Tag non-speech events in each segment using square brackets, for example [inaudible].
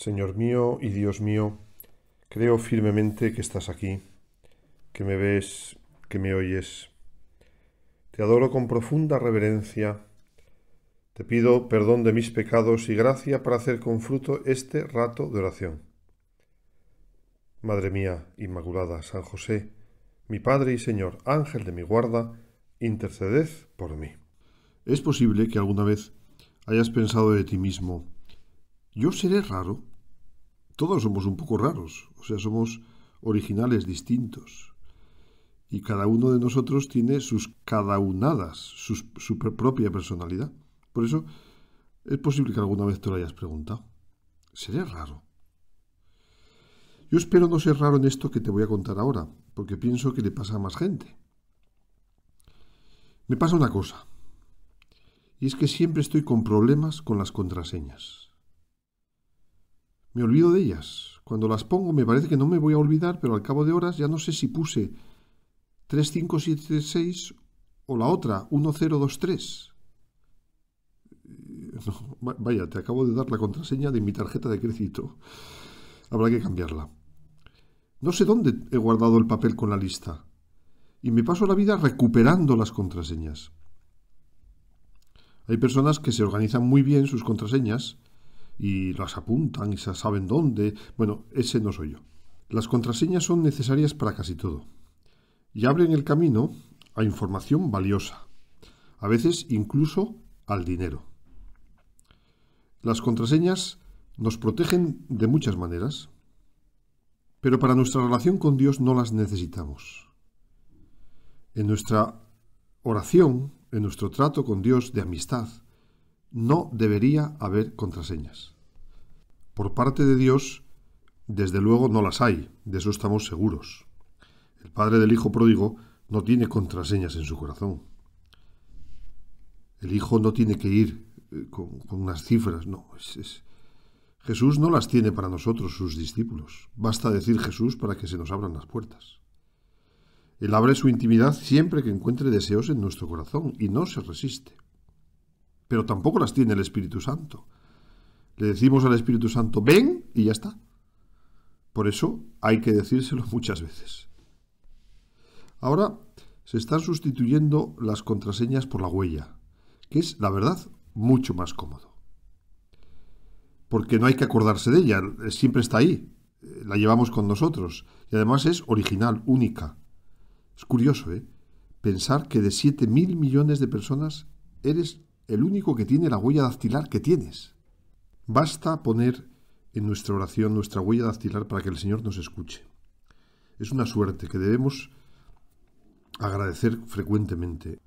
Señor mío y Dios mío, creo firmemente que estás aquí, que me ves, que me oyes. Te adoro con profunda reverencia. Te pido perdón de mis pecados y gracia para hacer con fruto este rato de oración. Madre mía, Inmaculada, San José, mi Padre y Señor, Ángel de mi guarda, interceded por mí. Es posible que alguna vez hayas pensado de ti mismo, ¿yo seré raro? todos somos un poco raros, o sea, somos originales, distintos. Y cada uno de nosotros tiene sus cadaunadas, su propia personalidad. Por eso es posible que alguna vez te lo hayas preguntado. Sería raro? Yo espero no ser raro en esto que te voy a contar ahora, porque pienso que le pasa a más gente. Me pasa una cosa, y es que siempre estoy con problemas con las contraseñas. Me olvido de ellas. Cuando las pongo me parece que no me voy a olvidar, pero al cabo de horas ya no sé si puse 3576 o la otra, 1023. Eh, vaya, te acabo de dar la contraseña de mi tarjeta de crédito. Habrá que cambiarla. No sé dónde he guardado el papel con la lista. Y me paso la vida recuperando las contraseñas. Hay personas que se organizan muy bien sus contraseñas y las apuntan y se saben dónde. Bueno, ese no soy yo. Las contraseñas son necesarias para casi todo y abren el camino a información valiosa, a veces incluso al dinero. Las contraseñas nos protegen de muchas maneras, pero para nuestra relación con Dios no las necesitamos. En nuestra oración, en nuestro trato con Dios de amistad, no debería haber contraseñas. Por parte de Dios, desde luego no las hay, de eso estamos seguros. El padre del hijo pródigo no tiene contraseñas en su corazón. El hijo no tiene que ir eh, con, unas cifras, no. Jesús no las tiene para nosotros, sus discípulos. Basta decir Jesús para que se nos abran las puertas. Él abre su intimidad siempre que encuentre deseos en nuestro corazón y no se resiste. Pero tampoco las tiene el Espíritu Santo. Le decimos al Espíritu Santo, ven y ya está. Por eso hay que decírselo [laughs] muchas veces. Ahora se están sustituyendo las contraseñas por la huella, que es, la verdad, mucho más cómodo. Porque no hay que acordarse de ella, siempre está ahí, eh, la llevamos con nosotros y además es original, única. Es curioso, ¿eh? Pensar que de mil millones de personas eres el único que tiene la huella dactilar que tienes. Basta poner en nuestra oración nuestra huella dactilar para que el Señor nos escuche. Es una suerte que debemos agradecer frecuentemente.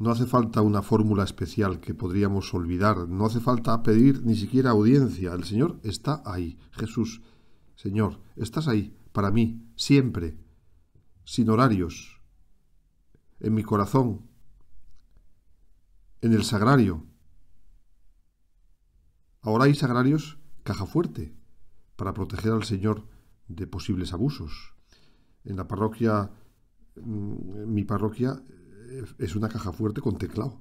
No hace falta una fórmula especial que podríamos olvidar, no hace falta pedir ni siquiera audiencia. El Señor está ahí. Jesús, Señor, estás ahí, para mí, siempre, sin horarios, en mi corazón, en el sagrario, Ahora hay sagrarios caja fuerte para proteger al Señor de posibles abusos. En la parroquia, mm, mi parroquia eh, es una caja fuerte con teclado.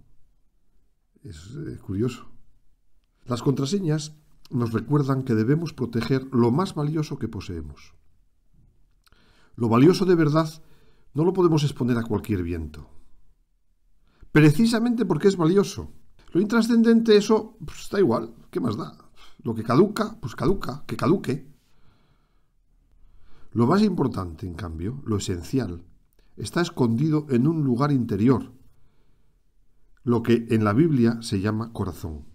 Es eh, curioso. Las contraseñas nos recuerdan que debemos proteger lo más valioso que poseemos. Lo valioso de verdad no lo podemos exponer a cualquier viento. Precisamente porque es valioso. Lo intrascendente, eso está pues, igual. ¿Qué más da? Lo que caduca, pues caduca, que caduque. Lo más importante, en cambio, lo esencial, está escondido en un lugar interior, lo que en la Biblia se llama corazón,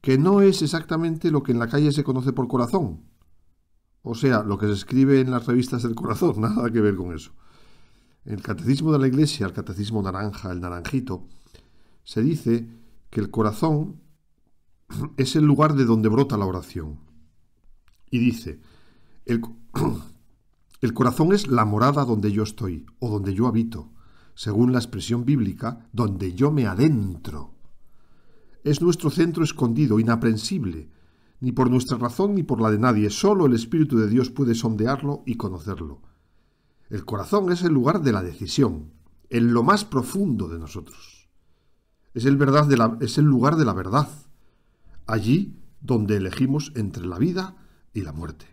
que no es exactamente lo que en la calle se conoce por corazón, o sea, lo que se escribe en las revistas del corazón, [laughs] nada que ver con eso. En el catecismo de la Iglesia, el catecismo naranja, el naranjito, se dice que el corazón es el lugar de donde brota la oración. Y dice, [clears throat] el, corazón es la morada donde yo estoy o donde yo habito, según la expresión bíblica, donde yo me adentro. Es nuestro centro escondido, inaprensible, ni por nuestra razón ni por la de nadie, solo el Espíritu de Dios puede sondearlo y conocerlo. El corazón es el lugar de la decisión, en lo más profundo de nosotros. Es el, verdad de la, es el lugar de la verdad, allí donde elegimos entre la vida y la muerte.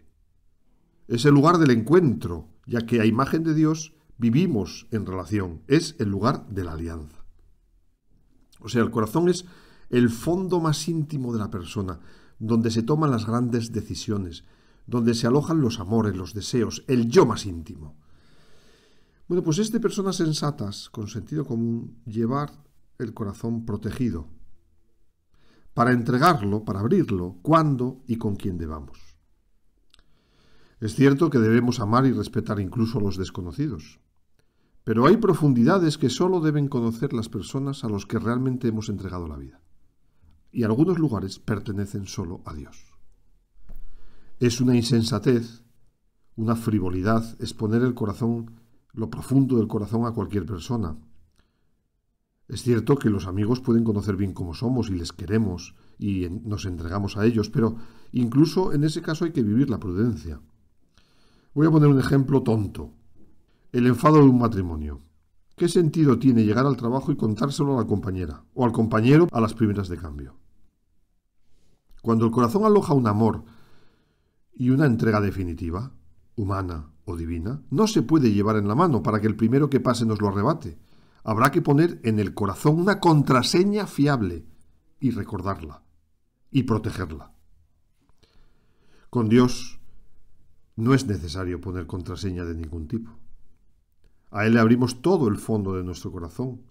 Es el lugar del encuentro, ya que a imagen de Dios vivimos en relación, es el lugar de la alianza. O sea, el corazón es el fondo más íntimo de la persona, donde se toman las grandes decisiones, donde se alojan los amores, los deseos, el yo más íntimo. Bueno, pues es de personas sensatas, con sentido común, llevar el corazón protegido, para entregarlo, para abrirlo, cuándo y con quién debamos. Es cierto que debemos amar y respetar incluso a los desconocidos, pero hay profundidades que solo deben conocer las personas a los que realmente hemos entregado la vida, y algunos lugares pertenecen solo a Dios. Es una insensatez, una frivolidad exponer el corazón, lo profundo del corazón a cualquier persona, es cierto que los amigos pueden conocer bien cómo somos y les queremos y nos entregamos a ellos, pero incluso en ese caso hay que vivir la prudencia. Voy a poner un ejemplo tonto. El enfado de un matrimonio. ¿Qué sentido tiene llegar al trabajo y contárselo a la compañera o al compañero a las primeras de cambio? Cuando el corazón aloja un amor y una entrega definitiva, humana o divina, no se puede llevar en la mano para que el primero que pase nos lo arrebate habrá que poner en el corazón una contraseña fiable y recordarla y protegerla. Con Dios no es necesario poner contraseña de ningún tipo. A Él le abrimos todo el fondo de nuestro corazón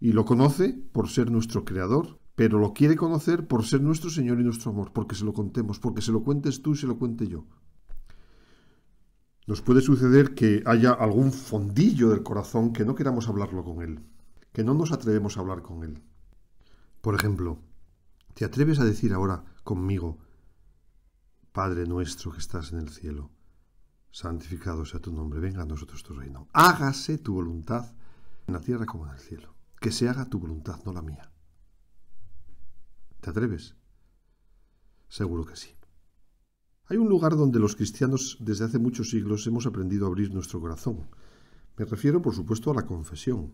y lo conoce por ser nuestro creador, pero lo quiere conocer por ser nuestro Señor y nuestro amor, porque se lo contemos, porque se lo cuentes tú y se lo cuente yo, nos puede suceder que haya algún fondillo del corazón que no queramos hablarlo con él, que no nos atrevemos a hablar con él. Por ejemplo, ¿te atreves a decir ahora conmigo, Padre nuestro que estás en el cielo, santificado sea tu nombre, venga a nosotros tu reino, hágase tu voluntad en la tierra como en el cielo, que se haga tu voluntad, no la mía? ¿Te atreves? Seguro que sí. Hay un lugar donde los cristianos desde hace muchos siglos hemos aprendido a abrir nuestro corazón. Me refiero, por supuesto, a la confesión,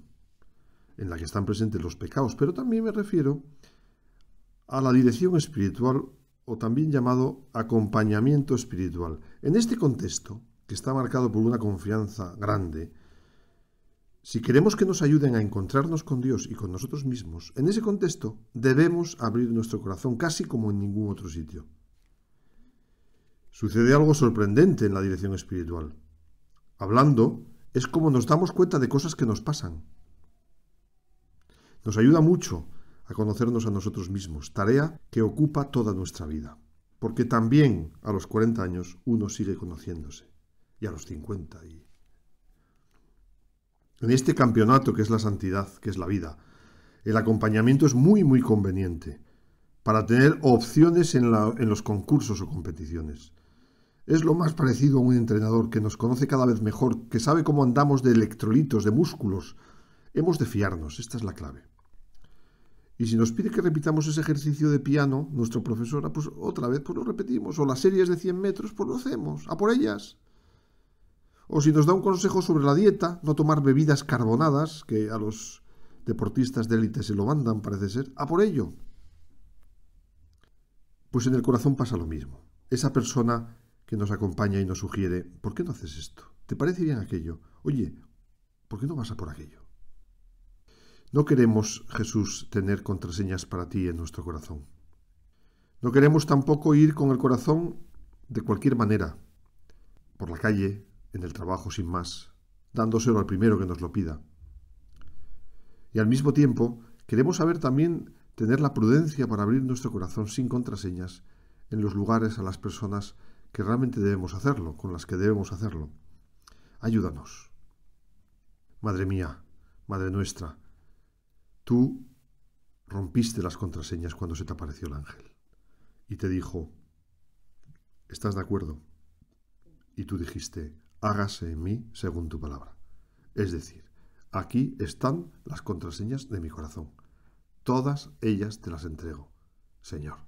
en la que están presentes los pecados, pero también me refiero a la dirección espiritual o también llamado acompañamiento espiritual. En este contexto, que está marcado por una confianza grande, si queremos que nos ayuden a encontrarnos con Dios y con nosotros mismos, en ese contexto debemos abrir nuestro corazón casi como en ningún otro sitio. Sucede algo sorprendente en la dirección espiritual. Hablando es como nos damos cuenta de cosas que nos pasan. Nos ayuda mucho a conocernos a nosotros mismos, tarea que ocupa toda nuestra vida. Porque también a los 40 años uno sigue conociéndose. Y a los 50. En este campeonato que es la santidad, que es la vida, el acompañamiento es muy, muy conveniente para tener opciones en los concursos o competiciones. Es lo más parecido a un entrenador que nos conoce cada vez mejor, que sabe cómo andamos de electrolitos, de músculos. Hemos de fiarnos, esta es la clave. Y si nos pide que repitamos ese ejercicio de piano, nuestra profesora, ah, pues otra vez pues lo repetimos. O las series de 100 metros, pues lo hacemos. A por ellas. O si nos da un consejo sobre la dieta, no tomar bebidas carbonadas, que a los deportistas de élite se lo mandan, parece ser, a por ello. Pues en el corazón pasa lo mismo. Esa persona que nos acompaña y nos sugiere, ¿por qué no haces esto? ¿Te parece bien aquello? Oye, ¿por qué no vas a por aquello? No queremos, Jesús, tener contraseñas para ti en nuestro corazón. No queremos tampoco ir con el corazón de cualquier manera, por la calle, en el trabajo sin más, dándoselo al primero que nos lo pida. Y al mismo tiempo, queremos saber también tener la prudencia para abrir nuestro corazón sin contraseñas en los lugares a las personas que realmente debemos hacerlo, con las que debemos hacerlo. Ayúdanos. Madre mía, Madre nuestra, tú rompiste las contraseñas cuando se te apareció el ángel y te dijo, ¿estás de acuerdo? Y tú dijiste, hágase en mí según tu palabra. Es decir, aquí están las contraseñas de mi corazón. Todas ellas te las entrego, Señor.